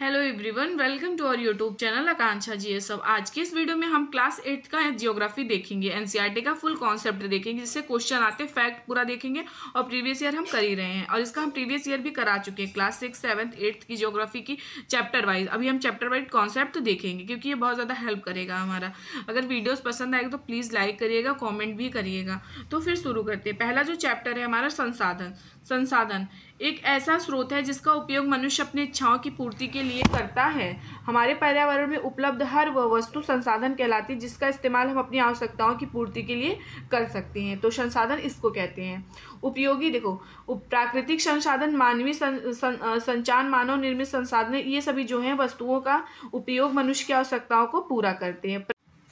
hello everyone welcome to our YouTube channel Aakanksha G S आज के इस वीडियो में हम क्लास एट्थ का जियोग्राफी देखेंगे एनसीईआरटी e का फुल कॉन्सेप्ट देखेंगे जिससे क्वेश्चन आते फैक्ट पूरा देखेंगे और प्रीवियस ईयर हम कर ही रहे हैं और इसका हम प्रीवियस ईयर भी करा चुके हैं क्लास सिक्स सेवन्थ एट्थ की जियोग्राफी की चैप्टर वाइज अभी हम चैप्टर वाइज कॉन्सेप्ट देखेंगे क्योंकि ये बहुत ज़्यादा हेल्प करेगा हमारा अगर वीडियोज़ पसंद आएगा तो प्लीज़ लाइक करिएगा कॉमेंट भी करिएगा तो फिर शुरू करते हैं पहला जो चैप्टर है हमारा संसाधन संसाधन एक ऐसा स्रोत है जिसका उपयोग मनुष्य अपनी इच्छाओं की पूर्ति के लिए करता है हमारे पर्यावरण में उपलब्ध हर वह वस्तु संसाधन कहलाती है जिसका इस्तेमाल हम अपनी आवश्यकताओं की पूर्ति के लिए कर सकते हैं तो संसाधन इसको कहते हैं उपयोगी देखो प्राकृतिक संसाधन मानवीय सं, सं, संचार मानव निर्मित संसाधन ये सभी जो हैं वस्तुओं का उपयोग मनुष्य की आवश्यकताओं को पूरा करते हैं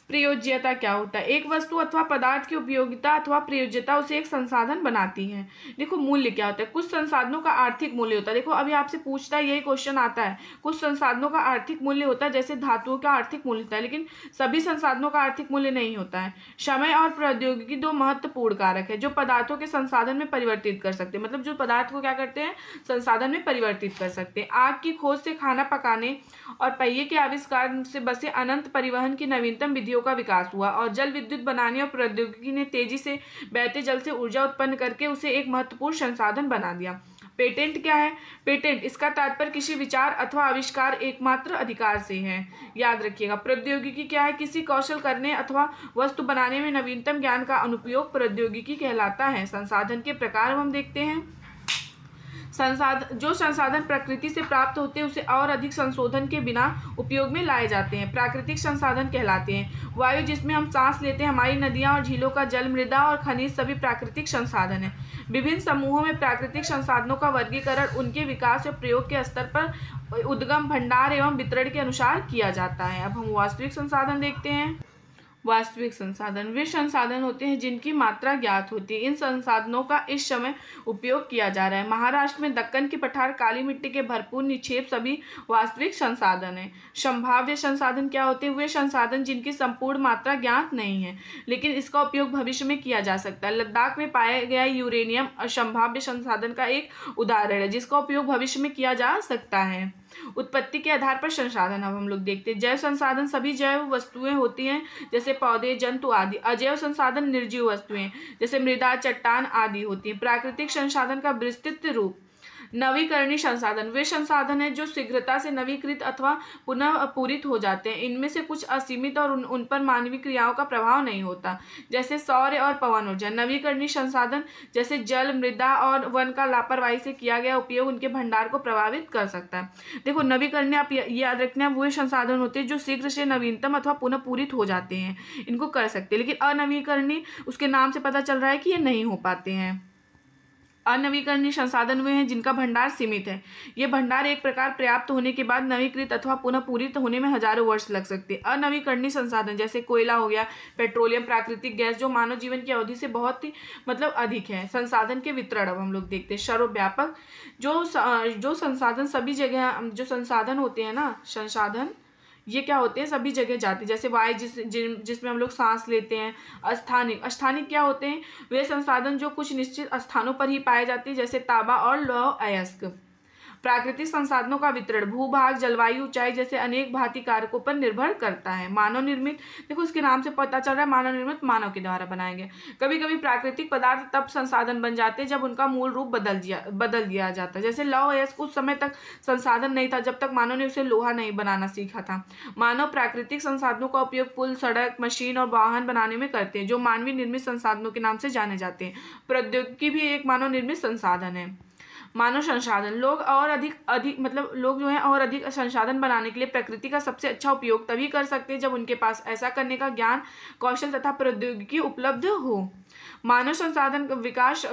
प्रयोज्यता क्या होता है एक वस्तु अथवा पदार्थ की उपयोगिता अथवा प्रयोज्यता उसे एक संसाधन बनाती है देखो मूल्य क्या होता है कुछ संसाधनों का आर्थिक मूल्य होता है देखो अभी आपसे पूछता है यही क्वेश्चन आता है कुछ संसाधनों का आर्थिक मूल्य होता है जैसे धातुओं का आर्थिक मूल्य होता है लेकिन सभी संसाधनों का आर्थिक मूल्य नहीं होता है समय और प्रौद्योगिकी दो महत्वपूर्ण कारक है जो पदार्थों के संसाधन में परिवर्तित कर सकते हैं मतलब जो पदार्थ को क्या करते हैं संसाधन में परिवर्तित कर सकते हैं आग की खोज से खाना पकाने और पहिए के आविष्कार से बसे अनंत परिवहन की नवीनतम विधियों गतिविधियों का विकास हुआ और जल विद्युत बनाने और प्रौद्योगिकी ने तेजी से बहते जल से ऊर्जा उत्पन्न करके उसे एक महत्वपूर्ण संसाधन बना दिया पेटेंट क्या है पेटेंट इसका तात्पर्य किसी विचार अथवा आविष्कार एकमात्र अधिकार से है याद रखिएगा प्रौद्योगिकी क्या है किसी कौशल करने अथवा वस्तु बनाने में नवीनतम ज्ञान का अनुपयोग प्रौद्योगिकी कहलाता है संसाधन के प्रकार हम देखते हैं संसाधन जो संसाधन प्रकृति से प्राप्त होते हैं उसे और अधिक संशोधन के बिना उपयोग में लाए जाते हैं प्राकृतिक संसाधन कहलाते हैं वायु जिसमें हम सांस लेते हैं हमारी नदियाँ और झीलों का जल मृदा और खनिज सभी प्राकृतिक संसाधन हैं विभिन्न समूहों में प्राकृतिक संसाधनों का वर्गीकरण उनके विकास और प्रयोग के स्तर पर उद्गम भंडार एवं वितरण के अनुसार किया जाता है अब हम वास्तविक संसाधन देखते हैं वास्तविक संसाधन वे संसाधन होते हैं जिनकी मात्रा ज्ञात होती है इन संसाधनों का इस समय उपयोग किया जा रहा है महाराष्ट्र में दक्कन की पठार काली मिट्टी के भरपूर निक्षेप सभी वास्तविक संसाधन हैं संभाव्य संसाधन क्या होते हैं वे संसाधन जिनकी संपूर्ण मात्रा ज्ञात नहीं है लेकिन इसका उपयोग भविष्य में किया जा सकता है लद्दाख में पाया गया यूरेनियम संभाव्य संसाधन का एक उदाहरण है जिसका उपयोग भविष्य में किया जा सकता है उत्पत्ति के आधार पर संसाधन अब हम लोग देखते हैं जैव संसाधन सभी जैव वस्तुएं होती हैं जैसे पौधे जंतु आदि अजैव संसाधन निर्जीव वस्तुएं जैसे मृदा चट्टान आदि होती हैं प्राकृतिक संसाधन का विस्तृत रूप नवीकरणीय संसाधन वे संसाधन हैं जो शीघ्रता से नवीकृत अथवा पुनः पूरित हो जाते हैं इनमें से कुछ असीमित और उन, उन पर मानवीय क्रियाओं का प्रभाव नहीं होता जैसे सौर्य और पवन ऊर्जा नवीकरणीय संसाधन जैसे जल मृदा और वन का लापरवाही से किया गया उपयोग उनके भंडार को प्रभावित कर सकता है देखो नवीकरणीय आप याद रखना वे संसाधन होते हैं जो शीघ्र से नवीनतम अथवा पुनः पूरित हो जाते हैं इनको कर सकते हैं लेकिन अनवीकरणीय उसके नाम से पता चल रहा है कि ये नहीं हो पाते हैं अनवीकरणीय संसाधन हुए हैं जिनका भंडार सीमित है ये भंडार एक प्रकार पर्याप्त होने के बाद नवीकृत अथवा पुनः पूरित होने में हजारों वर्ष लग सकते हैं अनवीकरणीय संसाधन जैसे कोयला हो गया पेट्रोलियम प्राकृतिक गैस जो मानव जीवन की अवधि से बहुत ही मतलब अधिक है संसाधन के वितरण अब हम लोग देखते हैं सर्वव्यापक जो जो संसाधन सभी जगह जो संसाधन होते हैं ना संसाधन ये क्या होते हैं सभी जगह जाते हैं जैसे वाय जिस जिन जिसमें हम लोग सांस लेते हैं स्थानिक स्थानिक क्या होते हैं वे संसाधन जो कुछ निश्चित स्थानों पर ही पाए जाते हैं जैसे ताबा और लौ अयस्क प्राकृतिक संसाधनों का वितरण भूभाग जलवायु ऊंचाई जैसे अनेक भांति कारकों पर निर्भर करता है मानव निर्मित देखो उसके नाम से पता चल रहा है मानव निर्मित मानव के द्वारा बनाए गए कभी कभी प्राकृतिक पदार्थ तब संसाधन बन जाते हैं जब उनका मूल रूप बदल दिया बदल दिया जाता है जैसे लौ एस उस समय तक संसाधन नहीं था जब तक मानव ने उसे लोहा नहीं बनाना सीखा था मानव प्राकृतिक संसाधनों का उपयोग पुल सड़क मशीन और वाहन बनाने में करते हैं जो मानवीय निर्मित संसाधनों के नाम से जाने जाते हैं प्रौद्योगिकी भी एक मानव निर्मित संसाधन है मानव संसाधन लोग और अधिक अधिक मतलब लोग जो है और अधिक संसाधन बनाने के लिए प्रकृति का सबसे अच्छा उपयोग तभी कर सकते हैं जब उनके पास ऐसा करने का ज्ञान कौशल तथा प्रौद्योगिकी उपलब्ध हो मानव संसाधन विकास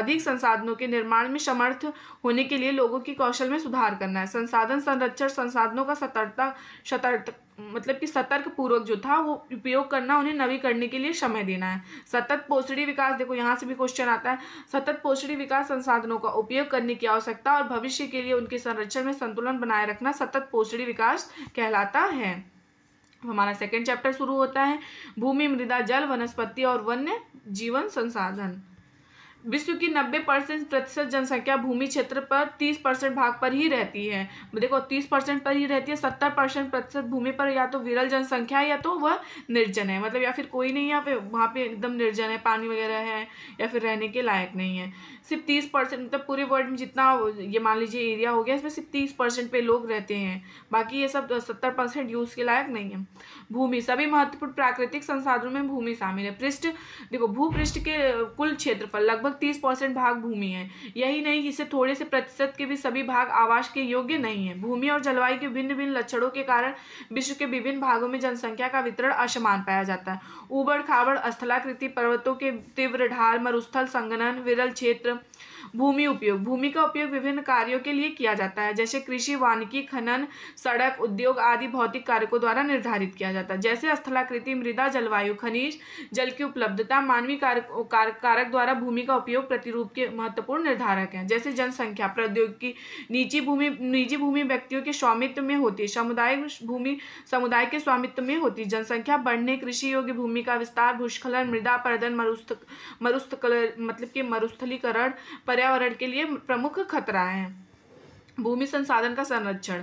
अधिक संसाधनों के निर्माण में समर्थ होने के लिए लोगों की कौशल में सुधार करना है संसाधन संरक्षण संसाधनों का सतर्कता सतर्क मतलब कि सतर्क पूर्वक जो था वो उपयोग करना उन्हें नवी करने के लिए समय देना है सतत पोषणी विकास देखो यहाँ से भी क्वेश्चन आता है सतत पोषणी विकास संसाधनों का उपयोग करने की आवश्यकता और भविष्य के लिए उनके संरक्षण में संतुलन बनाए रखना सतत पोषणी विकास कहलाता है हमारा सेकेंड चैप्टर शुरू होता है भूमि मृदा जल वनस्पति और वन्य जीवन संसाधन विश्व की 90 परसेंट प्रतिशत जनसंख्या भूमि क्षेत्र पर 30 परसेंट भाग पर ही रहती है देखो 30 परसेंट पर ही रहती है 70 परसेंट प्रतिशत भूमि पर या तो विरल जनसंख्या है या तो वह निर्जन है मतलब या फिर कोई नहीं है वहाँ पे एकदम निर्जन है पानी वगैरह है या फिर रहने के लायक नहीं है सिर्फ तीस परसेंट मतलब पूरे वर्ल्ड में जितना ये मान लीजिए एरिया हो गया इसमें सिर्फ तीस परसेंट पे लोग रहते हैं बाकी ये सब सत्तर परसेंट यूज़ के लायक नहीं है भूमि सभी महत्वपूर्ण प्राकृतिक संसाधनों में भूमि शामिल है पृष्ठ देखो भूपृष्ठ के कुल क्षेत्रफल लगभग तीस परसेंट भाग भूमि है यही नहीं इसे थोड़े से प्रतिशत के भी सभी भाग आवास के योग्य नहीं है भूमि और जलवायु के भिन्न भिन्न लक्षणों के कारण विश्व के विभिन्न भागों में जनसंख्या का वितरण असमान पाया जाता है उबड़ खाबड़ स्थलाकृति पर्वतों के तीव्र ढाल मरुस्थल संगनन विरल क्षेत्र भूमि उपयोग भूमि का उपयोग विभिन्न कार्यों के लिए किया जाता है जैसे कृषि वानिकी खनन सड़क उद्योग आदि भौतिक कारकों द्वारा निर्धारित किया जाता है जैसे स्थलाकृति मृदा जलवायु खनिज जल की उपलब्धता मानवीय कारक कार, कारक द्वारा भूमि का उपयोग प्रतिरूप के महत्वपूर्ण निर्धारक हैं जैसे जनसंख्या प्रौद्योगिकी निजी भूमि निजी भूमि व्यक्तियों के स्वामित्व में होती है भूमि समुदाय के स्वामित्व में होती है जनसंख्या बढ़ने कृषि योग्य भूमि का विस्तार भूस्खलन मृदा प्रदन मरुस्थ मरुस्थकल मतलब कि मरुस्थलीकरण पर्या पर्यावरण के लिए प्रमुख खतरा हैं भूमि संसाधन का संरक्षण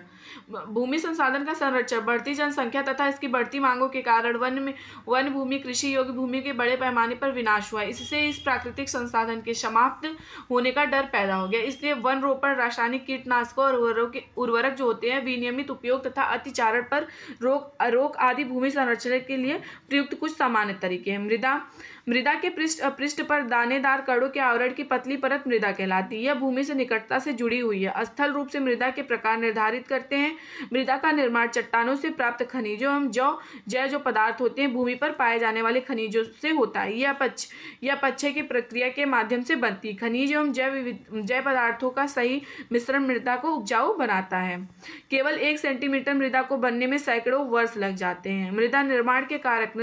भूमि संसाधन का संरक्षण बढ़ती जनसंख्या तथा इसकी बढ़ती मांगों के कारण वन में वन भूमि कृषि योग्य भूमि के बड़े पैमाने पर विनाश हुआ इससे इस प्राकृतिक संसाधन के समाप्त होने का डर पैदा हो गया इसलिए वन रोपण रासायनिक कीटनाशकों और उर्वरक उर्वरक जो होते हैं विनियमित उपयोग तथा अतिचारण पर रोक रोक आदि भूमि संरक्षण के लिए प्रयुक्त कुछ सामान्य तरीके हैं मृदा मृदा के पृष्ठ पृष्ठ पर दानेदार कड़ों के आवरण की पतली परत मृदा कहलाती है यह भूमि से निकटता से जुड़ी हुई है स्थल रूप से मृदा के प्रकार निर्धारित करते सकते हैं मृदा का निर्माण चट्टानों से प्राप्त खनिजों एवं जो जय जो पदार्थ होते हैं भूमि पर पाए जाने वाले खनिजों से होता है यह पक्ष यह पक्षे की प्रक्रिया के माध्यम से बनती है खनिज एवं जय जय पदार्थों का सही मिश्रण मृदा को उपजाऊ बनाता है केवल एक सेंटीमीटर मृदा को बनने में सैकड़ों वर्ष लग जाते हैं मृदा निर्माण के कारक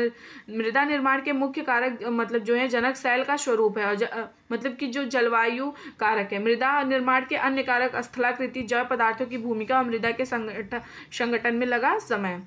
मृदा निर्माण के मुख्य कारक मतलब जो है जनक सैल का स्वरूप है और ज, मतलब कि जो जलवायु कारक है मृदा निर्माण के अन्य कारक स्थलाकृति जय पदार्थों की भूमिका और मृदा के संगठन में लगा समय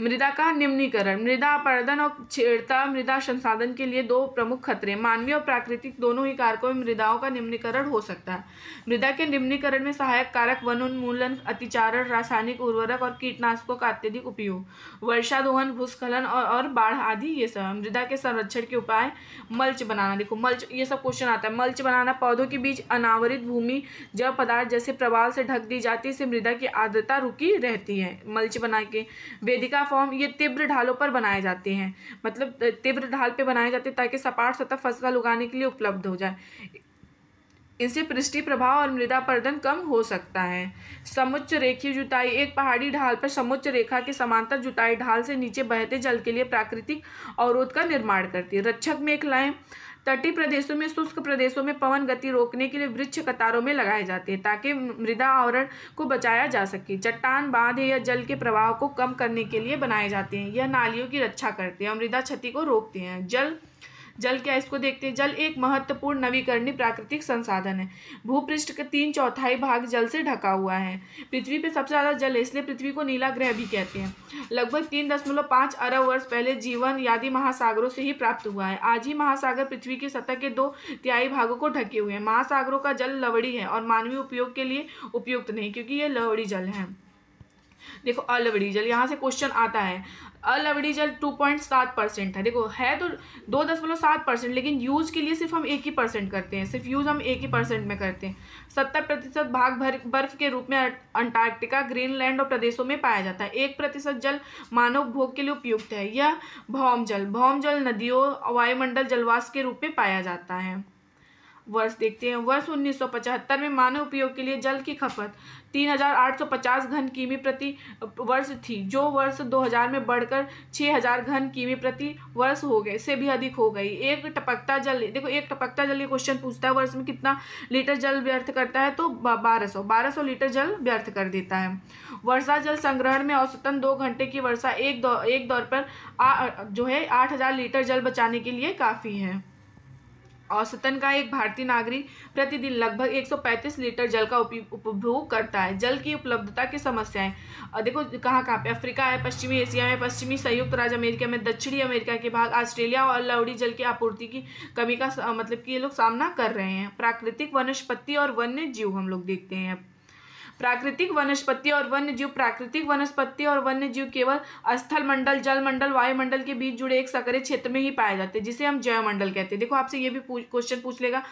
मृदा का निम्नीकरण मृदा अपर्दन और छेड़ता मृदा संसाधन के लिए दो प्रमुख खतरे मानवीय और प्राकृतिक दोनों ही कारकों में मृदाओं का निम्नीकरण हो सकता है मृदा के निम्नीकरण में सहायक कारक वन उन्मूलन अतिचारण रासायनिक उर्वरक और कीटनाशकों का अत्यधिक उपयोग वर्षा दोहन भूस्खलन और, और बाढ़ आदि ये सब मृदा के संरक्षण के उपाय मल्च बनाना देखो मल्च ये सब क्वेश्चन आता है मल्च बनाना पौधों के बीच अनावरित भूमि जब पदार्थ जैसे प्रवाल से ढक दी जाती है इससे मृदा की आर्द्रता रुकी रहती है मल्च बना के वेदिका फॉर्म ये तिब्र ढालों पर बनाए जाते हैं मतलब तिब्र ढाल पे बनाए जाते हैं ताकि सपाट सतह फसल उगाने के लिए उपलब्ध हो जाए इनसे पृष्ठी प्रभाव और मृदा प्रदन कम हो सकता है समुच्च रेखीय जुताई एक पहाड़ी ढाल पर समुच्च रेखा के समांतर जुताई ढाल से नीचे बहते जल के लिए प्राकृतिक अवरोध का निर्माण करती है रक्षक में एक लाइन तटीय प्रदेशों में शुष्क प्रदेशों में पवन गति रोकने के लिए वृक्ष कतारों में लगाए जाते हैं ताकि मृदा आवरण को बचाया जा सके चट्टान बांध या जल के प्रवाह को कम करने के लिए बनाए जाते हैं यह नालियों की रक्षा करते हैं और मृदा क्षति को रोकते हैं जल जल क्या इसको देखते हैं जल एक महत्वपूर्ण नवीकरणीय प्राकृतिक संसाधन है भूपृष्ठ का तीन चौथाई भाग जल से ढका हुआ है पृथ्वी पर सबसे ज़्यादा जल है इसलिए पृथ्वी को नीला ग्रह भी कहते हैं लगभग तीन दशमलव पाँच अरब वर्ष पहले जीवन यादि महासागरों से ही प्राप्त हुआ है आज ही महासागर पृथ्वी की सतह के दो तिहाई भागों को ढके हुए हैं महासागरों का जल लवड़ी है और मानवीय उपयोग के लिए उपयुक्त नहीं क्योंकि ये लवड़ी जल है देखो अलवड़ी जल यहाँ से क्वेश्चन आता है अलवड़ी जल टू पॉइंट सात परसेंट था देखो है तो दो दशमलव सात परसेंट लेकिन यूज़ के लिए सिर्फ हम एक ही परसेंट करते हैं सिर्फ यूज़ हम एक ही परसेंट में करते हैं सत्तर प्रतिशत भाग भर बर्फ के रूप में अंटार्कटिका ग्रीनलैंड और प्रदेशों में पाया जाता है एक प्रतिशत जल मानव भोग के लिए उपयुक्त है यह भौम जल भौम जल नदियों वायुमंडल जलवास के रूप में पाया जाता है वर्ष देखते हैं वर्ष 1975 में मानव उपयोग के लिए जल की खपत तीन हज़ार आठ सौ पचास घन किमी प्रति वर्ष थी जो वर्ष दो हज़ार में बढ़कर हज़ार घन किमी प्रति वर्ष हो गए से भी अधिक हो गई एक टपकता जल देखो एक टपकता जल ये क्वेश्चन पूछता है वर्ष में कितना लीटर जल व्यर्थ करता है तो बारह सौ बारह सौ लीटर जल व्यर्थ कर देता है वर्षा जल संग्रहण में औसतन दो घंटे की वर्षा एक दौर एक दौर पर आ, जो है आठ हजार लीटर जल बचाने के लिए काफ़ी है औसतन का एक भारतीय नागरिक प्रतिदिन लगभग 135 लीटर जल का उपभोग करता है जल की उपलब्धता की समस्याएं और देखो कहाँ कहाँ पे अफ्रीका है पश्चिमी एशिया में पश्चिमी संयुक्त राज्य अमेरिका में दक्षिणी अमेरिका के भाग ऑस्ट्रेलिया और लवड़ी जल की आपूर्ति की कमी का मतलब कि ये लोग सामना कर रहे हैं प्राकृतिक वनस्पति और वन्य जीव हम लोग देखते हैं प्राकृतिक वनस्पति और वन्य जीव प्राकृतिक वनस्पति और वन्य जीव केवल स्थल मंडल जल मंडल वायुमंडल के बीच जुड़े एक सकरे क्षेत्र में ही पाए जाते हैं जिसे हम जैवमंडल कहते हैं देखो आपसे ये भी क्वेश्चन पूछ लेगा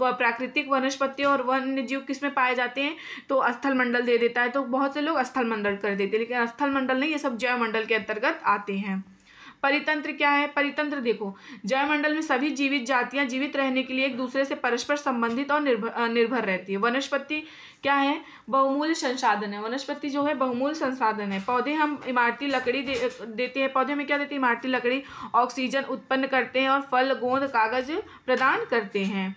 व प्राकृतिक वनस्पति और वन्य जीव किस में पाए जाते हैं तो स्थल मंडल दे देता है तो बहुत से लोग स्थल मंडल कर देते हैं लेकिन स्थल मंडल नहीं ये सब मंडल के अंतर्गत आते हैं परितंत्र क्या है परितंत्र देखो जयमंडल में सभी जीवित जातियां जीवित रहने के लिए एक दूसरे से परस्पर संबंधित और निर्भर निर्भर रहती है वनस्पति क्या है बहुमूल्य संसाधन है वनस्पति जो है बहुमूल्य संसाधन है पौधे हम इमारती लकड़ी दे, देते हैं पौधे में क्या देते हैं इमारती लकड़ी ऑक्सीजन उत्पन्न करते हैं और फल गोंद कागज प्रदान करते हैं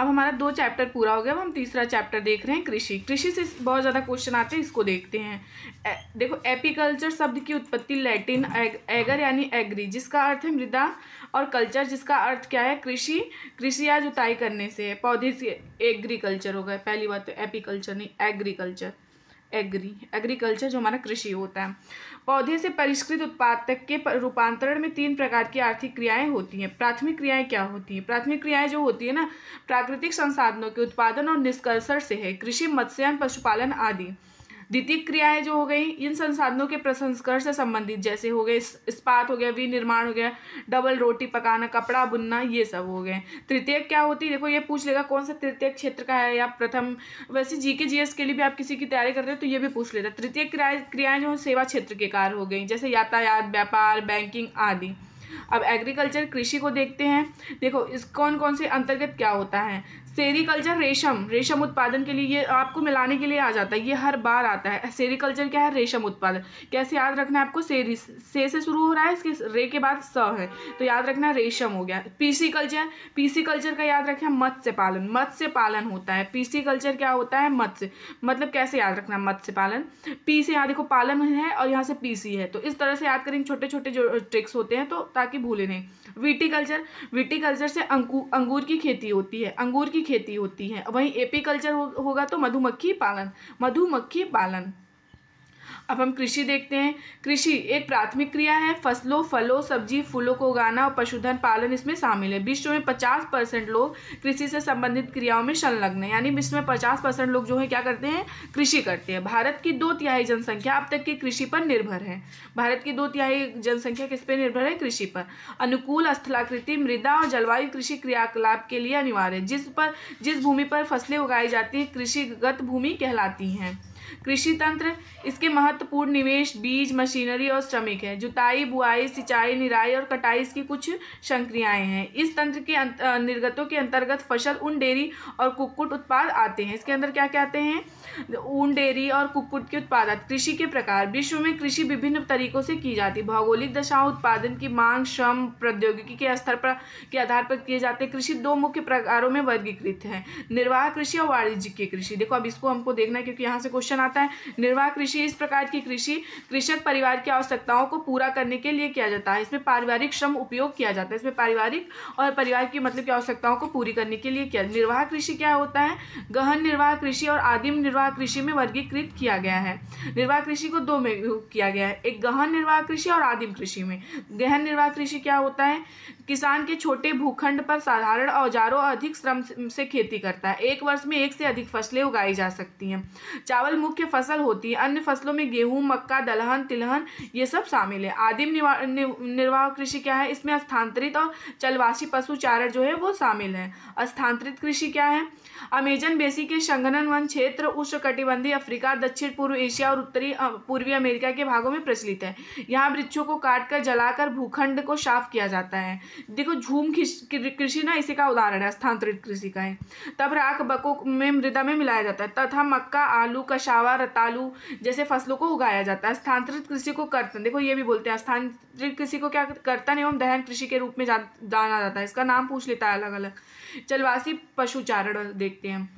अब हमारा दो चैप्टर पूरा हो गया अब हम तीसरा चैप्टर देख रहे हैं कृषि कृषि से बहुत ज़्यादा क्वेश्चन आते हैं इसको देखते हैं ए, देखो एपीकल्चर शब्द की उत्पत्ति लैटिन एग, एगर यानी एग्री जिसका अर्थ है मृदा और कल्चर जिसका अर्थ क्या है कृषि कृषि या जुताई करने से है पौधे से एग्रीकल्चर हो गया पहली बात तो एपीकल्चर नहीं एग्रीकल्चर एग्री एग्रीकल्चर जो हमारा कृषि होता है पौधे से परिष्कृत उत्पाद तक के रूपांतरण में तीन प्रकार की आर्थिक क्रियाएं होती हैं प्राथमिक क्रियाएं क्या होती हैं प्राथमिक क्रियाएं जो होती है ना प्राकृतिक संसाधनों के उत्पादन और निष्कर्षण से है कृषि मत्स्य पशुपालन आदि द्वितीय क्रियाएं जो हो गई इन संसाधनों के प्रसंस्करण से संबंधित जैसे हो गए इस्पात हो गया विनिर्माण हो गया डबल रोटी पकाना कपड़ा बुनना ये सब हो गए तृतीय क्या होती है देखो ये पूछ लेगा कौन सा तृतीय क्षेत्र का है या प्रथम वैसे जी के जी के लिए भी आप किसी की तैयारी कर रहे हो तो ये भी पूछ लेता तृतीय क्रियाएं जो सेवा क्षेत्र के कार हो गई जैसे यातायात व्यापार बैंकिंग आदि अब एग्रीकल्चर कृषि को देखते हैं देखो इस कौन कौन से अंतर्गत क्या होता है सेरिकल्चर रेशम रेशम उत्पादन के लिए ये आपको मिलाने के लिए आ जाता है ये हर बार आता है सेरिकल्चर क्या है रेशम उत्पादन कैसे याद रखना है आपको सेरी से से शुरू हो रहा है इसके रे के बाद स है तो याद रखना रेशम हो गया पीसी कल्चर पीसी कल्चर का याद रखें मत्स्य पालन मत्स्य पालन होता है पीसी कल्चर क्या होता है मत्स्य मतलब कैसे याद रखना मत्स्य पालन पी से यहाँ देखो पालन है और यहाँ से पीसी है तो इस तरह से याद करेंगे छोटे छोटे जो ट्रिक्स होते हैं तो ताकि भूले नहीं विटी कल्चर विटी कल्चर से अंकू अंगूर की खेती होती है अंगूर की खेती होती है वहीं एपीकल्चर हो, होगा तो मधुमक्खी पालन मधुमक्खी पालन अब हम कृषि देखते हैं कृषि एक प्राथमिक क्रिया है फसलों फलों सब्जी फूलों को उगाना और पशुधन पालन इसमें शामिल है विश्व में पचास परसेंट लोग कृषि से संबंधित क्रियाओं में संलग्न है यानी विश्व में पचास परसेंट लोग जो है क्या करते हैं कृषि करते हैं भारत की दो तिहाई जनसंख्या अब तक की कृषि पर निर्भर है भारत की दो तिहाई जनसंख्या किस पर निर्भर है कृषि पर अनुकूल स्थलाकृति मृदा और जलवायु कृषि क्रियाकलाप के लिए अनिवार्य है जिस पर जिस भूमि पर फसलें उगाई जाती हैं कृषिगत भूमि कहलाती हैं कृषि तंत्र इसके महत्वपूर्ण निवेश बीज मशीनरी और श्रमिक है जुताई बुआई सिंचाई निराई और कटाई इसकी कुछ संक्रियाएं हैं इस तंत्र के अं, निर्गतों के अंतर्गत फसल ऊन डेयरी और कुक्कुट उत्पाद आते हैं इसके अंदर क्या क्या आते हैं ऊन डेयरी और कुक्कुट के उत्पाद कृषि के प्रकार विश्व में कृषि विभिन्न तरीकों से की जाती है भौगोलिक दशाओं उत्पादन की मांग श्रम प्रौद्योगिकी के स्तर पर के आधार पर किए जाते हैं कृषि दो मुख्य प्रकारों में वर्गीकृत है निर्वाह कृषि और वाणिज्यिक कृषि देखो अब इसको हमको देखना है क्योंकि यहाँ से क्वेश्चन क्वेश्चन आता है निर्वाह कृषि इस प्रकार की कृषि कृषक परिवार की आवश्यकताओं को पूरा करने के लिए किया जाता है इसमें पारिवारिक श्रम उपयोग किया जाता है इसमें पारिवारिक और परिवार की मतलब की आवश्यकताओं को पूरी करने के लिए किया निर्वाह कृषि क्या होता है गहन निर्वाह कृषि और आदिम निर्वाह कृषि में वर्गीकृत किया गया है निर्वाह कृषि को दो में किया गया है एक गहन निर्वाह कृषि और आदिम कृषि में गहन निर्वाह कृषि क्या होता है किसान के छोटे भूखंड पर साधारण औजारों और अधिक श्रम से खेती करता है एक वर्ष में एक से अधिक फसलें उगाई जा सकती हैं चावल मुख्य फसल होती है अन्य फसलों में गेहूं मक्का दलहन तिलहन ये सब शामिल है आदिम निर्वाह कृषि क्या है इसमें स्थानांतरित और चलवासी पशु चारण जो है वो शामिल है स्थानांतरित कृषि क्या है अमेजन बेसी के शंघनन वन क्षेत्र उष्णकटिबंधीय अफ्रीका दक्षिण पूर्व एशिया और उत्तरी पूर्वी अमेरिका के भागों में प्रचलित है यहाँ वृक्षों को काटकर जलाकर भूखंड को साफ किया जाता है देखो झूम कृषि ना इसी का उदाहरण है स्थानांतरित कृषि का है तब राख बको में मृदा में मिलाया जाता है तथा मक्का आलू कशावा रतालू जैसे फसलों को उगाया जाता है स्थानांतरित कृषि को कर्तन देखो ये भी बोलते हैं स्थानांतरित कृषि को क्या कर्तन एवं दहन कृषि के रूप में जाना जाता है इसका नाम पूछ लेता है अलग अलग पशु पशुचारण देखते हैं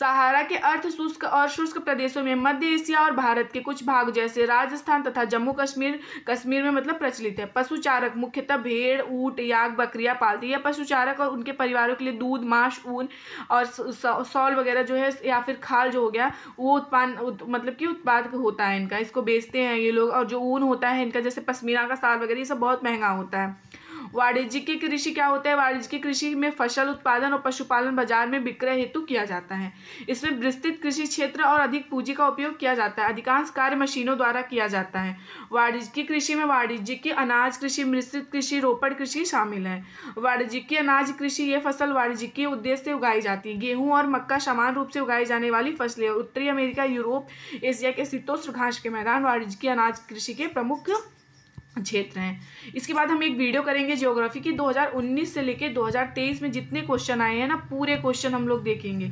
सहारा के अर्थ शुष्क और शुष्क प्रदेशों में मध्य एशिया और भारत के कुछ भाग जैसे राजस्थान तथा जम्मू कश्मीर कश्मीर में मतलब प्रचलित है पशुचारक मुख्यतः भेड़ ऊँट याग बकरियां पालती है पशुचारक और उनके परिवारों के लिए दूध मांस ऊन और सॉल वगैरह जो है या फिर खाल जो हो गया वो उत्पाद मतलब कि उत्पाद होता है इनका इसको बेचते हैं ये लोग और जो ऊन होता है इनका जैसे पश्मीना का साल वगैरह ये सब बहुत महंगा होता है वाणिज्यिक कृषि क्या होता है वाणिज्यिक कृषि में फसल उत्पादन और पशुपालन बाजार में विक्रय हेतु किया जाता है इसमें विस्तृत कृषि क्षेत्र और अधिक पूंजी का उपयोग किया जाता है अधिकांश कार्य मशीनों द्वारा किया जाता है वाणिज्यिक कृषि में वाणिज्यिक अनाज कृषि मिश्रित कृषि रोपड़ कृषि शामिल है वाणिज्यिक अनाज कृषि ये फसल वाणिज्यिक उद्देश्य से उगाई जाती है गेहूँ और मक्का समान रूप से उगाई जाने वाली फसलें उत्तरी अमेरिका यूरोप एशिया के शीतोष्ण घास के मैदान वाणिज्यिक अनाज कृषि के प्रमुख क्षेत्र हैं इसके बाद हम एक वीडियो करेंगे ज्योग्राफी की 2019 से लेकर 2023 में जितने क्वेश्चन आए हैं ना पूरे क्वेश्चन हम लोग देखेंगे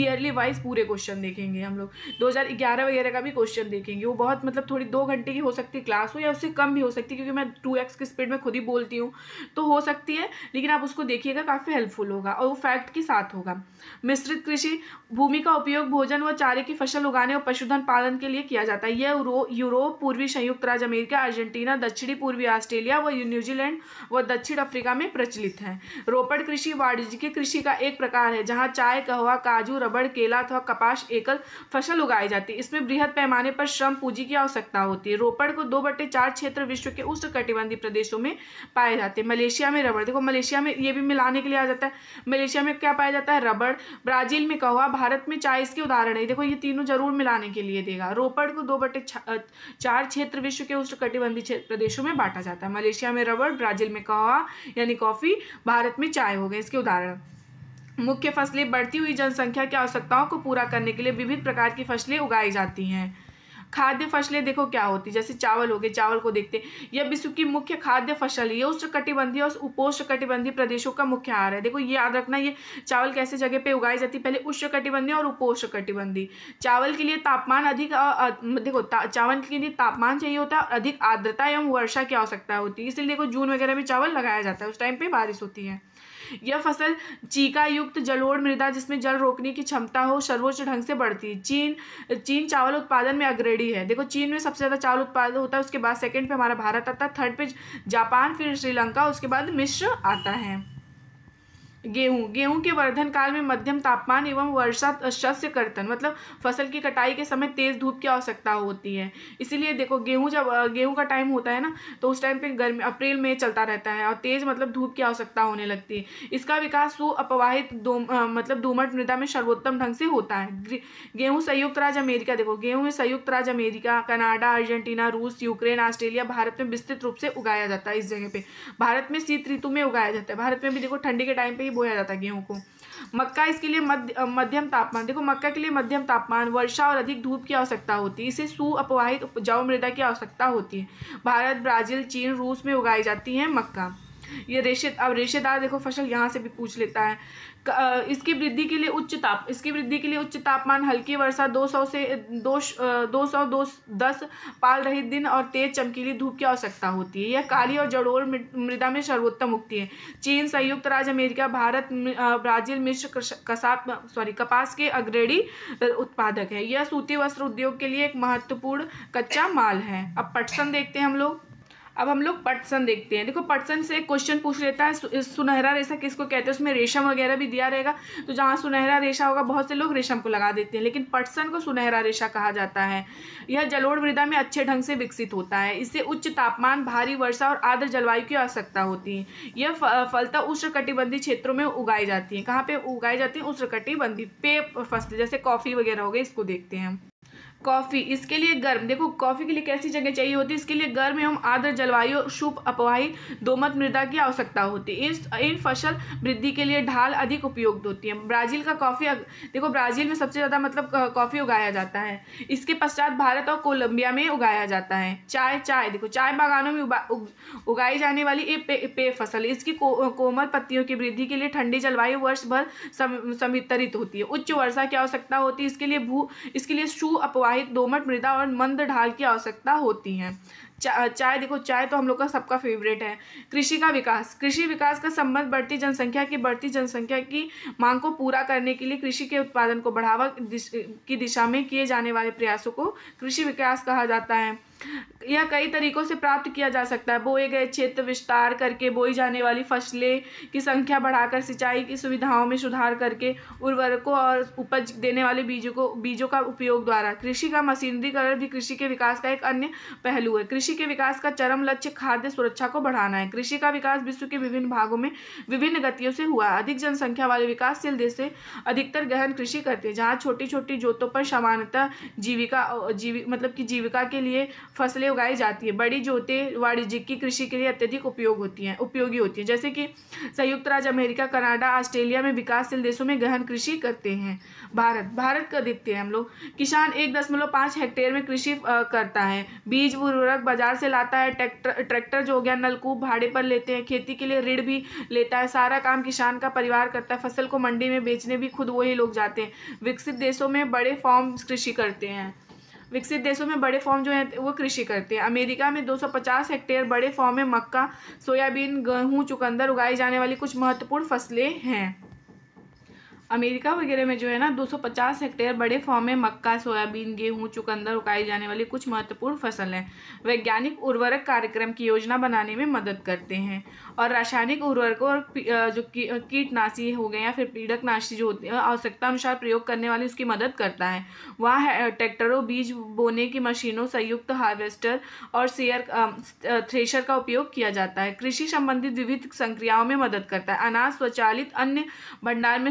ईयरली वाइज पूरे क्वेश्चन देखेंगे हम लोग 2011 वगैरह का भी क्वेश्चन देखेंगे वो बहुत मतलब थोड़ी दो घंटे की हो सकती है क्लास हो या उससे कम भी हो सकती है क्योंकि मैं टू एक्स की स्पीड में खुद ही बोलती हूँ तो हो सकती है लेकिन आप उसको देखिएगा काफ़ी हेल्पफुल होगा और वो फैक्ट के साथ होगा मिश्रित कृषि भूमि का उपयोग भोजन व चारे की फसल उगाने और पशुधन पालन के लिए किया जाता है यह यूरोप पूर्वी संयुक्त राज्य अमेरिका अर्जेंटीना दक्षिण दक्षिणी पूर्वी ऑस्ट्रेलिया व न्यूजीलैंड व दक्षिण अफ्रीका में प्रचलित है रोपड़ कृषि वाणिज्यिक कृषि का एक प्रकार है जहाँ चाय कहवा काजू रबड़ केला अथवा कपास एकल फसल उगाई जाती है इसमें बृहद पैमाने पर श्रम पूंजी की आवश्यकता होती है रोपड़ को दो बटे चार क्षेत्र विश्व के उष्ण कटिबंधीय प्रदेशों में पाए जाते हैं मलेशिया में रबड़ देखो मलेशिया में ये भी मिलाने के लिए आ जाता है मलेशिया में क्या पाया जाता है रबड़ ब्राजील में कहवा भारत में चाय इसके उदाहरण है देखो ये तीनों जरूर मिलाने के लिए देगा रोपड़ को दो बटे चार क्षेत्र विश्व के उष्ण कटिबंधीय प्रदेश देशों में बांटा जाता है मलेशिया में रबड़ ब्राजील में कहवा यानी कॉफ़ी भारत में चाय हो गए इसके उदाहरण मुख्य फसलें बढ़ती हुई जनसंख्या की आवश्यकताओं को पूरा करने के लिए विभिन्न प्रकार की फसलें उगाई जाती हैं खाद्य फसलें देखो क्या होती जैसे चावल हो गए चावल को देखते यह विश्व की मुख्य खाद्य फसल ये कटिबंधीय और कटिबंधीय प्रदेशों का मुख्य आहार है देखो ये याद रखना ये चावल कैसे जगह पे उगाई जाती है पहले कटिबंधीय और कटिबंधी चावल के लिए तापमान अधिक देखो चावल के लिए तापमान चाहिए होता है और अधिक आर्द्रता एवं वर्षा की आवश्यकता होती है इसलिए देखो जून वगैरह में चावल लगाया जाता है उस टाइम पर बारिश होती है यह फसल चीका युक्त जलोढ़ मृदा जिसमें जल रोकने की क्षमता हो सर्वोच्च ढंग से बढ़ती है चीन चीन चावल उत्पादन में अग्रणी है देखो चीन में सबसे ज़्यादा चावल उत्पादन होता है उसके बाद सेकेंड पे हमारा भारत आता है थर्ड पे जापान फिर श्रीलंका उसके बाद मिश्र आता है गेहूं गेहूं के वर्धन काल में मध्यम तापमान एवं वर्षा शस्य कर्तन मतलब फसल की कटाई के समय तेज़ धूप की आवश्यकता होती है इसीलिए देखो गेहूं जब गेहूं का टाइम होता है ना तो उस टाइम पे गर्मी अप्रैल में चलता रहता है और तेज़ मतलब धूप की आवश्यकता होने लगती है इसका विकास सु दो मतलब दोमट मृदा में सर्वोत्तम ढंग से होता है गेहूँ संयुक्त राज्य अमेरिका देखो गेहूँ में संयुक्त राज्य अमेरिका कनाडा अर्जेंटीना रूस यूक्रेन ऑस्ट्रेलिया भारत में विस्तृत रूप से उगाया जाता है इस जगह पर भारत में शीत ऋतु में उगाया जाता है भारत में भी देखो ठंडी के टाइम पर लिए बोया जाता है गेहूँ को मक्का इसके लिए मध्यम तापमान देखो मक्का के लिए मध्यम तापमान वर्षा और अधिक धूप की आवश्यकता होती है इसे सुअपवाहित उपजाऊ मृदा की आवश्यकता होती है भारत ब्राजील चीन रूस में उगाई जाती है मक्का ये रेशे अब रेशेदार देखो फसल यहाँ से भी पूछ लेता है इसकी वृद्धि के लिए उच्च ताप इसकी वृद्धि के लिए उच्च तापमान हल्की वर्षा 200 से दो दो सौ दो दस पाल रहित दिन और तेज चमकीली धूप की आवश्यकता होती है यह काली और जड़ोर मृदा में सर्वोत्तम उगती है चीन संयुक्त राज्य अमेरिका भारत ब्राजील मिश्र कसाप सॉरी कपास के अग्रणी उत्पादक है यह सूती वस्त्र उद्योग के लिए एक महत्वपूर्ण कच्चा माल है अब पटसन देखते हैं हम लोग अब हम लोग पटसन देखते हैं देखो पटसन से एक क्वेश्चन पूछ लेता है सुनहरा रेशा किसको कहते हैं उसमें रेशम वगैरह भी दिया रहेगा तो जहाँ सुनहरा रेशा होगा बहुत से लोग रेशम को लगा देते हैं लेकिन पटसन को सुनहरा रेशा कहा जाता है यह जलोढ़ मृदा में अच्छे ढंग से विकसित होता है इससे उच्च तापमान भारी वर्षा और आर्द्र जलवायु की आवश्यकता होती है यह फलता उष्णकटिबंधीय क्षेत्रों में उगाई जाती है कहाँ पर उगाई जाती है कटिबंधी पे फसलें जैसे कॉफ़ी वगैरह हो गई इसको देखते हैं हम कॉफ़ी इसके लिए गर्म देखो कॉफ़ी के लिए कैसी जगह चाहिए होती है इसके लिए गर्म एवं आर्द्र जलवायु शुभ अपवाही दोमत मृदा की आवश्यकता होती है इस इन फसल वृद्धि के लिए ढाल अधिक उपयुक्त होती है ब्राज़ील का कॉफ़ी देखो ब्राज़ील में सबसे ज़्यादा मतलब कॉफ़ी उगाया जाता है इसके पश्चात भारत और कोलंबिया में उगाया जाता है चाय चाय देखो चाय बागानों में उगाई जाने वाली ये पेय फसल इसकी को, कोमल पत्तियों की वृद्धि के लिए ठंडी जलवायु वर्ष भर समितरित होती है उच्च वर्षा की आवश्यकता होती है इसके लिए भू इसके लिए शु अपवाह वाहिद दोमट मृदा और मंद ढाल की आवश्यकता होती है चाय देखो चाय तो हम लोग का सबका फेवरेट है कृषि का विकास कृषि विकास का संबंध बढ़ती जनसंख्या की बढ़ती जनसंख्या की मांग को पूरा करने के लिए कृषि के उत्पादन को बढ़ावा की दिशा में किए जाने वाले प्रयासों को कृषि विकास कहा जाता है यह कई तरीकों से प्राप्त किया जा सकता है बोए गए क्षेत्र विस्तार करके बोई जाने वाली फसलें की संख्या बढ़ाकर सिंचाई की सुविधाओं में सुधार करके उर्वरकों और उपज देने वाले बीजों को बीजों का उपयोग द्वारा कृषि का मशीनरीकरण भी कृषि के विकास का एक अन्य पहलू है कृषि के विकास का चरम लक्ष्य खाद्य सुरक्षा को बढ़ाना है कृषि का विकास विश्व के विभिन्न भागों में विभिन्न गतियों से हुआ अधिक जनसंख्या वाले विकासशील देश से अधिकतर गहन कृषि करते हैं जहाँ छोटी छोटी जोतों पर समानता जीविका जीवी मतलब कि जीविका के लिए फसलें उगाई जाती है बड़ी जोते वाणिज्यिक की कृषि के लिए अत्यधिक उपयोग होती हैं उपयोगी होती हैं जैसे कि संयुक्त राज्य अमेरिका कनाडा ऑस्ट्रेलिया में विकासशील देशों में गहन कृषि करते हैं भारत भारत का देखते हैं हम लोग किसान एक दशमलव पाँच हेक्टेयर में कृषि करता है बीज उर्वरक बाजार से लाता है ट्रैक्टर ट्रैक्टर जो हो गया नलकूप भाड़े पर लेते हैं खेती के लिए ऋण भी लेता है सारा काम किसान का परिवार करता है फसल को मंडी में बेचने भी खुद वही लोग जाते हैं विकसित देशों में बड़े फॉर्म कृषि करते हैं विकसित देशों में बड़े फॉर्म जो है वो कृषि करते हैं अमेरिका में 250 हेक्टेयर बड़े फॉर्म में मक्का सोयाबीन गेहूँ चुकंदर उगाई जाने वाली कुछ महत्वपूर्ण फसलें हैं अमेरिका वगैरह में जो है ना 250 हेक्टेयर बड़े फॉर्म में मक्का सोयाबीन गेहूं चुकंदर उगाई जाने वाली कुछ महत्वपूर्ण फसलें वैज्ञानिक उर्वरक कार्यक्रम की योजना बनाने में मदद करते हैं और रासायनिक उर्वरकों और जो कीटनाशी हो गए या फिर पीड़कनाशी जो होती है आवश्यकता अनुसार प्रयोग करने वाली उसकी मदद करता है वहाँ ट्रैक्टरों बीज बोने की मशीनों संयुक्त हार्वेस्टर और शेयर थ्रेशर का उपयोग किया जाता है कृषि संबंधित विविध संक्रियाओं में मदद करता है अनाज स्वचालित अन्य भंडार में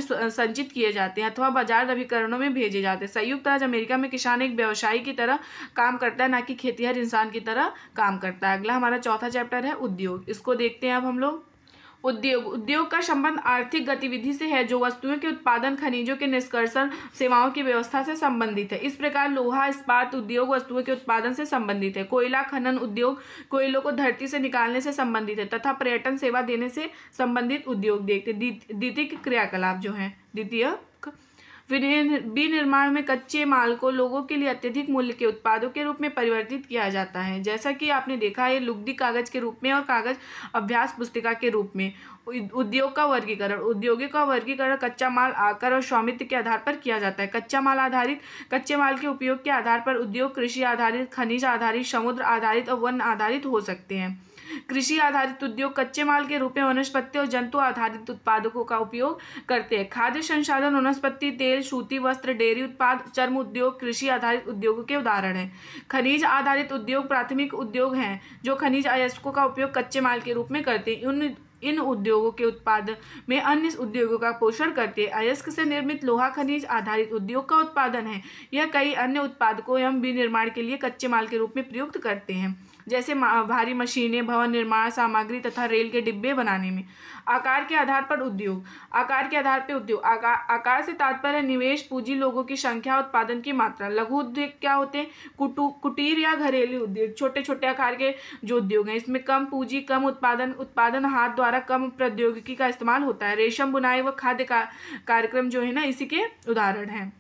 वंचित किए जाते हैं अथवा बाजार अभिकरणों में भेजे जाते हैं संयुक्त राज्य अमेरिका में किसान एक व्यवसायी की तरह काम करता है ना कि खेतीहर इंसान की तरह काम करता है अगला हमारा चौथा चैप्टर है उद्योग इसको देखते हैं अब हम लोग उद्योग उद्योग का संबंध आर्थिक गतिविधि से है जो वस्तुओं के उत्पादन खनिजों के निष्कर्षण सेवाओं की व्यवस्था से संबंधित है इस प्रकार लोहा इस्पात उद्योग वस्तुओं के उत्पादन से संबंधित है कोयला खनन उद्योग कोयलों को धरती से निकालने से संबंधित है तथा पर्यटन सेवा देने से संबंधित उद्योग देखते द्वितीय क्रियाकलाप जो है द्वितीय विनिर्माण में कच्चे माल को लोगों के लिए अत्यधिक मूल्य के उत्पादों के रूप में परिवर्तित किया जाता है जैसा कि आपने देखा है लुगदी कागज के रूप में और कागज अभ्यास पुस्तिका के रूप में उद्योग का वर्गीकरण उद्योगों का वर्गीकरण कच्चा माल आकर और स्वामित्व के आधार पर किया जाता है कच्चा माल आधारित कच्चे माल के उपयोग के आधार पर उद्योग कृषि आधारित खनिज आधारित समुद्र आधारित और वन आधारित हो सकते हैं कृषि आधारित उद्योग कच्चे माल के रूप में वनस्पति और जंतु आधारित उत्पादकों का उपयोग करते हैं खाद्य संसाधन वनस्पति तेल सूती वस्त्र डेयरी उत्पाद चर्म उद्योग कृषि आधारित उद्योगों के उदाहरण हैं खनिज आधारित उद्योग प्राथमिक उद्योग हैं जो खनिज अयस्कों का उपयोग कच्चे माल के रूप में करते हैं उन इन उद्योगों के उत्पाद में अन्य उद्योगों का पोषण करते हैं अयस्क से निर्मित लोहा खनिज आधारित उद्योग का उत्पादन है यह कई अन्य उत्पादकों एवं विनिर्माण के लिए कच्चे माल के रूप में प्रयुक्त करते हैं जैसे भारी मशीनें भवन निर्माण सामग्री तथा रेल के डिब्बे बनाने में आकार के आधार पर उद्योग आकार के आधार पर उद्योग आकार आकार से तात्पर्य निवेश पूंजी लोगों की संख्या उत्पादन की मात्रा लघु उद्योग क्या होते हैं कुटू कुटीर या घरेलू उद्योग छोटे छोटे आकार के जो उद्योग हैं इसमें कम पूंजी कम उत्पादन उत्पादन हाथ द्वारा कम प्रौद्योगिकी का इस्तेमाल होता है रेशम बुनाई व खाद्य का कार्यक्रम जो है ना इसी के उदाहरण हैं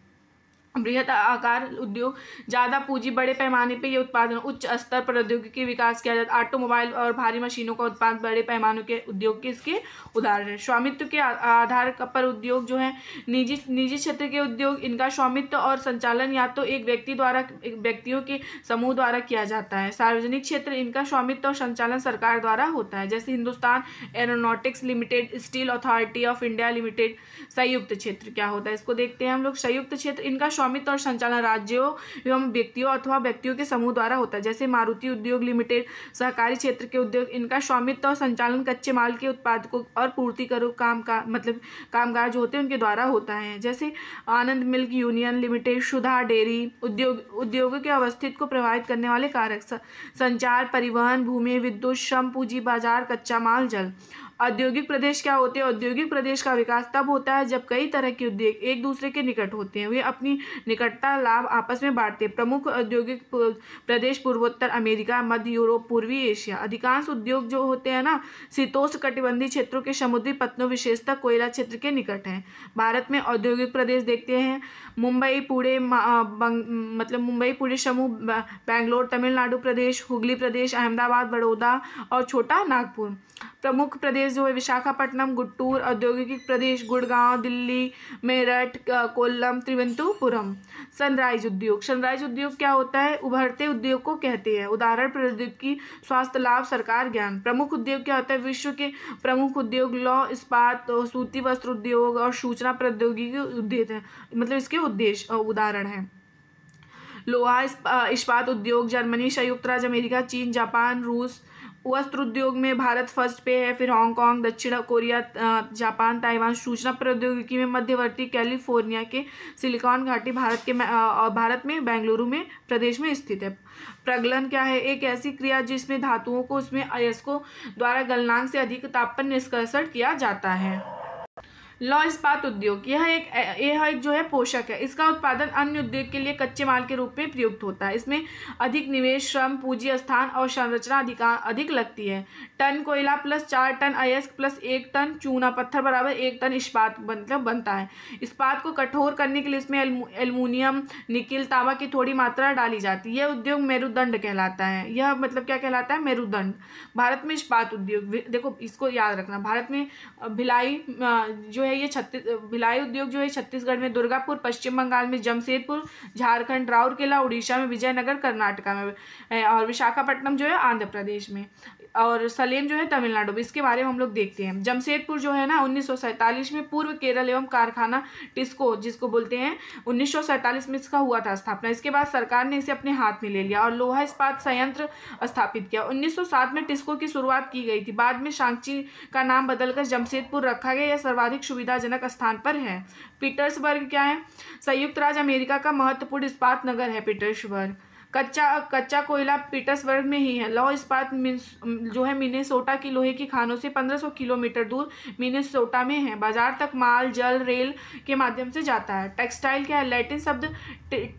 बृहद आकार उद्योग ज़्यादा पूंजी बड़े पैमाने पर ये उत्पादन उच्च स्तर प्रौद्योगिकी विकास किया जाता है ऑटोमोबाइल और भारी मशीनों का उत्पादन बड़े पैमाने के उद्योग के इसके उदाहरण है स्वामित्व के आधार पर उद्योग जो है निजी निजी क्षेत्र के उद्योग इनका स्वामित्व और संचालन या तो एक व्यक्ति द्वारा व्यक्तियों के समूह द्वारा किया जाता है सार्वजनिक क्षेत्र इनका स्वामित्व और संचालन सरकार द्वारा होता है जैसे Hindustan Aeronautics Limited Steel Authority of India Limited संयुक्त क्षेत्र क्या होता है इसको देखते हैं हम लोग संयुक्त क्षेत्र इनका स्वामित्व और संचालन राज्यों एवं व्यक्तियों अथवा व्यक्तियों के समूह द्वारा होता है जैसे मारुति उद्योग लिमिटेड सहकारी क्षेत्र के उद्योग इनका स्वामित्व और संचालन कच्चे माल के उत्पादकों और पूर्ति करो काम का मतलब कामगार जो होते हैं उनके द्वारा होता है जैसे Anand Milk Union Limited Sudha dairy उद्योग उद्योगों के अवस्थित को प्रभावित करने वाले कारक संचार परिवहन भूमि विद्युत श्रम पूंजी बाजार कच्चा माल जल औद्योगिक प्रदेश क्या होते हैं औद्योगिक प्रदेश का विकास तब होता है जब कई तरह के उद्योग एक दूसरे के निकट होते हैं वे अपनी निकटता लाभ आपस में बांटते हैं प्रमुख औद्योगिक प्रदेश पूर्वोत्तर अमेरिका मध्य यूरोप पूर्वी एशिया अधिकांश उद्योग जो होते हैं ना शीतोष कटिबंधी क्षेत्रों के समुद्री पत्नों विशेषतः कोयला क्षेत्र के निकट हैं भारत में औद्योगिक प्रदेश देखते हैं मुंबई पुणे मतलब मुंबई पुणे समूह बेंगलोर तमिलनाडु प्रदेश हुगली प्रदेश अहमदाबाद बड़ौदा और छोटा नागपुर प्रमुख प्रदेश जो है विशाखापट्टनम गुट्टूर औद्योगिक प्रदेश गुड़गांव दिल्ली मेरठ कोल्लम त्रिवंतुपुरम सनराइज उद्योग सनराइज उद्योग क्या होता है उभरते उद्योग को कहते हैं उदाहरण प्रौद्योगिकी स्वास्थ्य लाभ सरकार ज्ञान प्रमुख उद्योग क्या होता है विश्व के प्रमुख उद्योग लॉ इस्पात सूती वस्त्र उद्योग और सूचना प्रौद्योगिकी उद्योग मतलब इसके उद्देश्य उदाहरण हैं लोहा इस्पात उद्योग जर्मनी संयुक्त राज्य अमेरिका चीन जापान रूस वस्त्र उद्योग में भारत फर्स्ट पे है फिर हांगकांग दक्षिण कोरिया जापान ताइवान सूचना प्रौद्योगिकी में मध्यवर्ती कैलिफोर्निया के सिलिकॉन घाटी भारत के भारत में बेंगलुरु में प्रदेश में स्थित है प्रगलन क्या है एक ऐसी क्रिया जिसमें धातुओं को उसमें अयस्कों द्वारा गलनांक से अधिक तापन निष्कर्षण किया जाता है लौ इस्पात उद्योग यह एक यह एक जो है पोषक है इसका उत्पादन अन्य उद्योग के लिए कच्चे माल के रूप में प्रयुक्त होता है इसमें अधिक निवेश श्रम पूंजी स्थान और संरचना अधिका अधिक लगती है टन कोयला प्लस चार टन अयस्क प्लस एक टन चूना पत्थर बराबर एक टन इस्पात मतलब बनता है इस्पात को कठोर करने के लिए इसमें एलमोनियम निकिल तावा की थोड़ी मात्रा डाली जाती है यह उद्योग मेरुदंड कहलाता है यह मतलब क्या कहलाता है मेरुदंड भारत में इस्पात उद्योग देखो इसको याद रखना भारत में भिलाई जो है ये छत्तीस भिलाई उद्योग जो है छत्तीसगढ़ में दुर्गापुर पश्चिम बंगाल में जमशेदपुर झारखंड राउरकेला उड़ीसा में विजयनगर कर्नाटका में और विशाखापट्टनम जो है आंध्र प्रदेश में और सलेम जो है तमिलनाडु में इसके बारे में हम लोग देखते हैं जमशेदपुर जो है ना उन्नीस में पूर्व केरल एवं कारखाना टिस्को जिसको बोलते हैं उन्नीस में इसका हुआ था स्थापना इसके बाद सरकार ने इसे अपने हाथ में ले लिया और लोहा इस्पात संयंत्र स्थापित किया उन्नीस में टिस्को की शुरुआत की गई थी बाद में शांची का नाम बदलकर जमशेदपुर रखा गया यह सर्वाधिक सुविधाजनक स्थान पर है पीटर्सबर्ग क्या है संयुक्त राज्य अमेरिका का महत्वपूर्ण इस्पात नगर है पीटर्सबर्ग कच्चा कच्चा कोयला पीटर्सबर्ग में ही है लॉ इस्पात जो है मिनेसोटा की लोहे की खानों से 1500 किलोमीटर दूर मिनेसोटा में है बाजार तक माल जल रेल के माध्यम से जाता है टेक्सटाइल क्या है लैटिन शब्द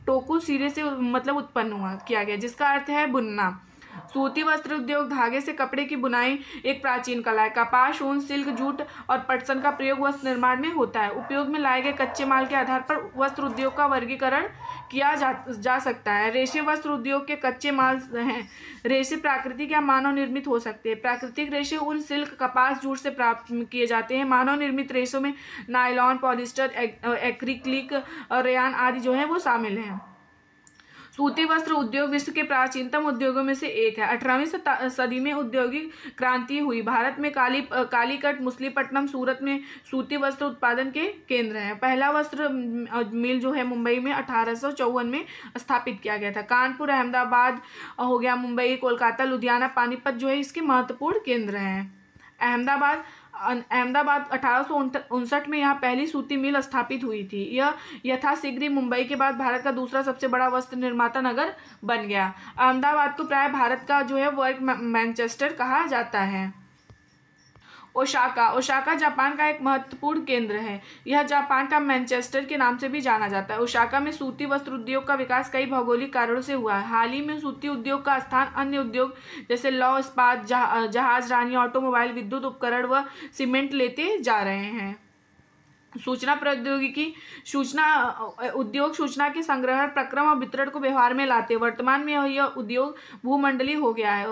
टोकू सिरे से मतलब उत्पन्न हुआ किया गया जिसका अर्थ है बुनना सूती वस्त्र उद्योग धागे से कपड़े की बुनाई एक प्राचीन कला है कपास ऊन सिल्क जूट और पटसन का प्रयोग वस्त्र निर्माण में होता है उपयोग में लाए गए कच्चे माल के आधार पर वस्त्र उद्योग का वर्गीकरण किया जा, जा सकता है रेशे वस्त्र उद्योग के कच्चे माल हैं रेशे प्राकृतिक या मानव निर्मित हो सकते हैं प्राकृतिक रेशे उन सिल्क कपास जूट से प्राप्त किए जाते हैं मानव निर्मित रेशों में नायलॉन पॉलिस्टर एक्रिक्लिक रेयान आदि जो है वो शामिल हैं सूती वस्त्र उद्योग विश्व के प्राचीनतम उद्योगों में से एक है अठारहवीं सदी में औद्योगिक क्रांति हुई भारत में काली कालीकट मुसलीपट्टनम सूरत में सूती वस्त्र उत्पादन के केंद्र हैं पहला वस्त्र मिल जो है मुंबई में अठारह में स्थापित किया गया था कानपुर अहमदाबाद हो गया मुंबई कोलकाता लुधियाना पानीपत जो है इसके महत्वपूर्ण केंद्र हैं अहमदाबाद अहमदाबाद अठारह में यहाँ पहली सूती मिल स्थापित हुई थी यह यथाशीघ्र मुंबई के बाद भारत का दूसरा सबसे बड़ा वस्त्र निर्माता नगर बन गया अहमदाबाद को प्राय भारत का जो है वर्क मैनचेस्टर कहा जाता है ओशाका ओशाका जापान का एक महत्वपूर्ण केंद्र है यह जापान का मैनचेस्टर के नाम से भी जाना जाता है ओशाका में सूती वस्त्र उद्योग का विकास कई भौगोलिक कारणों से हुआ है हाल ही में सूती उद्योग का स्थान अन्य उद्योग जैसे लौ इस्पात जहाज रानी ऑटोमोबाइल विद्युत उपकरण व सीमेंट लेते जा रहे हैं सूचना प्रौद्योगिकी सूचना उद्योग सूचना के संग्रहण प्रक्रम और वितरण को व्यवहार में लाते वर्तमान में यह उद्योग भूमंडली हो गया है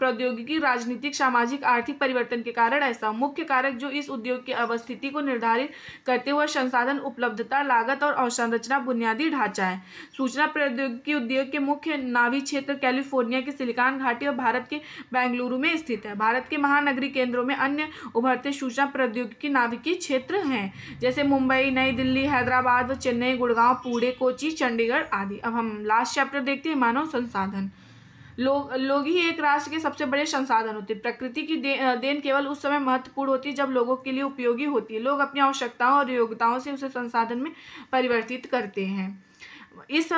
प्रौद्योगिकी राजनीतिक सामाजिक आर्थिक परिवर्तन के कारण ऐसा मुख्य कारक जो इस उद्योग की अवस्थिति को निर्धारित करते हुए संसाधन उपलब्धता लागत और अवसंरचना बुनियादी ढांचा है सूचना प्रौद्योगिकी उद्योग के मुख्य नावी क्षेत्र कैलिफोर्निया के सिलिकान घाटी और भारत के बेंगलुरु में स्थित है भारत के महानगरी केंद्रों में अन्य उभरते सूचना प्रौद्योगिकी नाविकी क्षेत्र हैं जैसे मुंबई नई दिल्ली हैदराबाद चेन्नई गुड़गांव पुणे कोची चंडीगढ़ आदि अब हम लास्ट चैप्टर देखते हैं मानव संसाधन लोग लोग ही एक राष्ट्र के सबसे बड़े संसाधन होते हैं प्रकृति की दे, देन केवल उस समय महत्वपूर्ण होती है जब लोगों के लिए उपयोगी होती है लोग अपनी आवश्यकताओं और योग्यताओं से उसे संसाधन में परिवर्तित करते हैं इस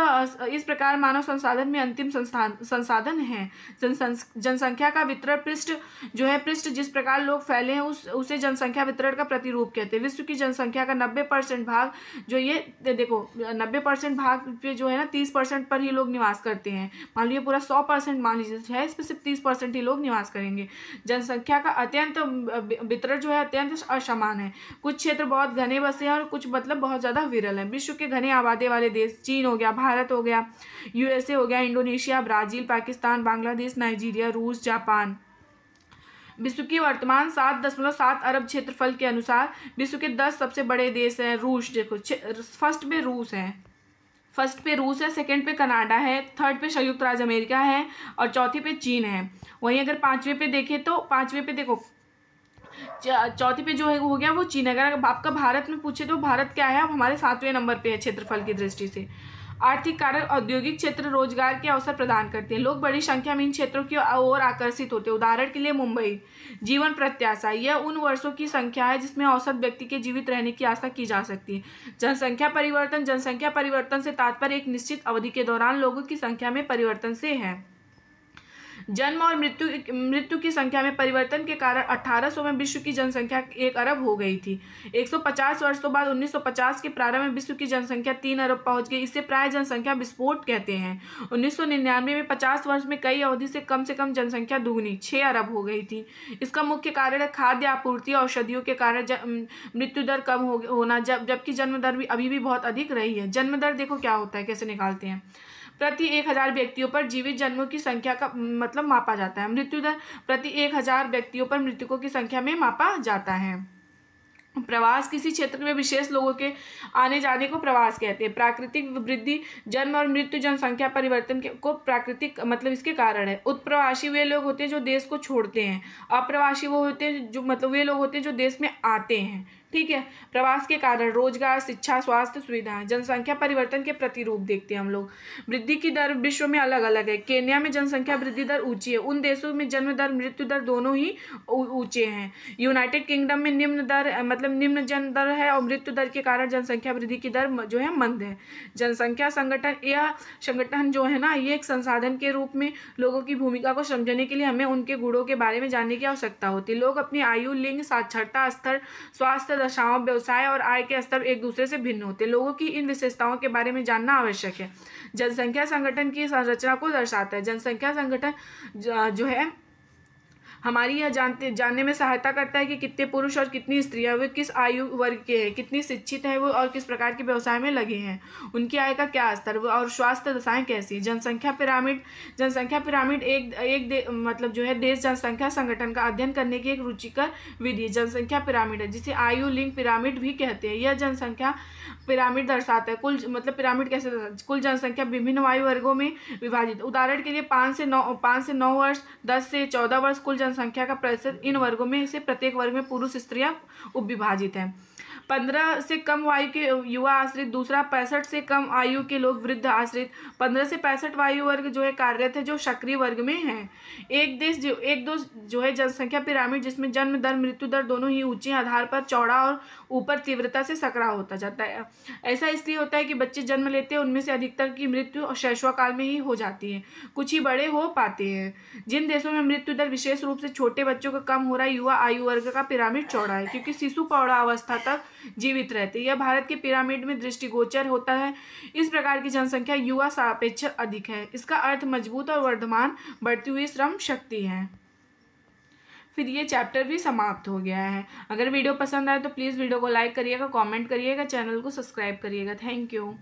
इस प्रकार मानव संसाधन में अंतिम संस्थान संसाधन है जनसंख्या का वितरण पृष्ठ जो है पृष्ठ जिस प्रकार लोग फैले हैं उस उसे जनसंख्या वितरण का प्रतिरूप कहते हैं विश्व की जनसंख्या का नब्बे परसेंट भाग जो ये दे, देखो नब्बे परसेंट भाग पे जो है ना तीस परसेंट पर ही लोग निवास करते हैं मान लीजिए पूरा सौ परसेंट मान लीजिए है इस पर सिर्फ तीस परसेंट ही लोग निवास करेंगे जनसंख्या का अत्यंत वितरण जो है अत्यंत असमान है कुछ क्षेत्र बहुत घने बसे हैं और कुछ मतलब बहुत ज़्यादा विरल है विश्व के घने आबादी वाले देश चीन हो गया भारत हो गया यूएसए हो गया Indonesia Brazil Pakistan Bangladesh Nigeria रूस जापान विश्व की वर्तमान सात दशमलव सात अरब क्षेत्रफल के अनुसार विश्व के दस सबसे बड़े देश हैं रूस देखो फर्स्ट पे रूस है फर्स्ट पे रूस है सेकंड पे कनाडा है थर्ड पे संयुक्त राज्य अमेरिका है और चौथे पे चीन है वहीं अगर पाँचवें पे देखें तो पाँचवें पे देखो चौथे पे जो है हो गया वो चीन अगर आपका भारत में पूछे तो भारत क्या है अब हमारे सातवें नंबर पे है क्षेत्रफल की दृष्टि से आर्थिक कारक औद्योगिक क्षेत्र रोजगार के अवसर प्रदान करते हैं लोग बड़ी संख्या में इन क्षेत्रों की ओर आकर्षित होते हैं उदाहरण के लिए मुंबई जीवन प्रत्याशा यह उन वर्षों की संख्या है जिसमें औसत व्यक्ति के जीवित रहने की आशा की जा सकती है जनसंख्या परिवर्तन जनसंख्या परिवर्तन से तात्पर्य एक निश्चित अवधि के दौरान लोगों की संख्या में परिवर्तन से है जन्म और मृत्यु मृत्यु की संख्या में परिवर्तन के कारण 1800 में विश्व की जनसंख्या एक अरब हो गई थी 150 वर्षों तो बाद 1950 के प्रारंभ में विश्व की जनसंख्या तीन अरब पहुंच गई इसे प्राय जनसंख्या विस्फोट कहते हैं उन्नीस में पचास वर्ष में कई अवधि से कम से कम जनसंख्या दुगनी छः अरब हो गई थी इसका मुख्य कारण है खाद्य आपूर्ति औषधियों के कारण मृत्यु दर कम हो, होना जब जबकि जन्म दर भी अभी भी बहुत अधिक रही है जन्म दर देखो क्या होता है कैसे निकालते हैं प्रति एक हज़ार व्यक्तियों पर जीवित जन्मों की संख्या का मतलब मापा जाता है मृत्यु दर प्रति एक हज़ार व्यक्तियों पर मृतकों की संख्या में मापा जाता है प्रवास किसी क्षेत्र में विशेष लोगों के आने जाने को प्रवास कहते हैं प्राकृतिक वृद्धि जन्म और मृत्यु जनसंख्या परिवर्तन के को प्राकृतिक मतलब इसके कारण है उत्प्रवासी वे लोग होते हैं जो देश को छोड़ते हैं अप्रवासी वो होते हैं जो मतलब वे लोग होते हैं जो देश में आते हैं ठीक है प्रवास के कारण रोजगार शिक्षा स्वास्थ्य सुविधाएं जनसंख्या परिवर्तन के प्रतिरूप देखते हैं हम लोग वृद्धि की दर विश्व में अलग अलग है केन्या में जनसंख्या वृद्धि दर ऊंची है उन देशों में जन्म दर मृत्यु दर दोनों ही ऊंचे हैं यूनाइटेड किंगडम में निम्न दर मतलब निम्न जन दर है और मृत्यु दर के कारण जनसंख्या वृद्धि की दर जो है मंद है जनसंख्या संगठन यह संगठन जो है ना ये एक संसाधन के रूप में लोगों की भूमिका को समझने के लिए हमें उनके गुणों के बारे में जानने की आवश्यकता होती है लोग अपनी आयु लिंग साक्षरता स्तर स्वास्थ्य दशाओं व्यवसाय और आय के स्तर एक दूसरे से भिन्न होते हैं लोगों की इन विशेषताओं के बारे में जानना आवश्यक है जनसंख्या संगठन की संरचना को दर्शाता है जनसंख्या संगठन जो है हमारी यह जानते जानने में सहायता करता है कि कितने पुरुष और कितनी स्त्रियां वे किस आयु वर्ग के हैं कितनी शिक्षित हैं वो और किस प्रकार के व्यवसाय में लगे हैं उनकी आय का क्या स्तर और स्वास्थ्य दशाएं कैसी जनसंख्या पिरामिड जनसंख्या पिरामिड एक एक मतलब जो है देश जनसंख्या संगठन का अध्ययन करने की एक रुचिकर विधि जनसंख्या पिरामिड है जिसे आयु लिंग पिरामिड भी कहते हैं यह जनसंख्या पिरामिड दर्शाता है कुल मतलब पिरामिड कैसे कुल जनसंख्या विभिन्न वायु वर्गों में विभाजित उदाहरण के लिए पाँच से नौ पाँच से नौ वर्ष दस से चौदह वर्ष कुल जनसंख्या जनसंख्या का प्रतिशत इन वर्गों में से प्रत्येक वर्ग में पुरुष स्त्रियां उपविभाजित हैं पंद्रह से कम आयु के युवा आश्रित दूसरा पैंसठ से कम आयु के लोग वृद्ध आश्रित पंद्रह से पैंसठ वायु वर्ग जो है कार्यरत है जो सक्रिय वर्ग में हैं एक देश जो एक दो जो है जनसंख्या पिरामिड जिसमें जन्म दर मृत्यु दर दोनों ही ऊंचे आधार पर चौड़ा और ऊपर तीव्रता से सकरा होता जाता है ऐसा इसलिए होता है कि बच्चे जन्म लेते हैं उनमें से अधिकतर की मृत्यु और शैशवाकाल में ही हो जाती है कुछ ही बड़े हो पाते हैं जिन देशों में मृत्यु दर विशेष रूप से छोटे बच्चों का कम हो रहा है युवा आयु वर्ग का पिरामिड चौड़ा है क्योंकि शिशु पौड़ा अवस्था तक जीवित रहते यह भारत के पिरामिड में दृष्टिगोचर होता है इस प्रकार की जनसंख्या युवा सापेक्ष अधिक है इसका अर्थ मजबूत और वर्धमान बढ़ती हुई श्रम शक्ति है फिर ये चैप्टर भी समाप्त हो गया है अगर वीडियो पसंद आए तो प्लीज़ वीडियो को लाइक करिएगा कमेंट करिएगा चैनल को सब्सक्राइब करिएगा थैंक यू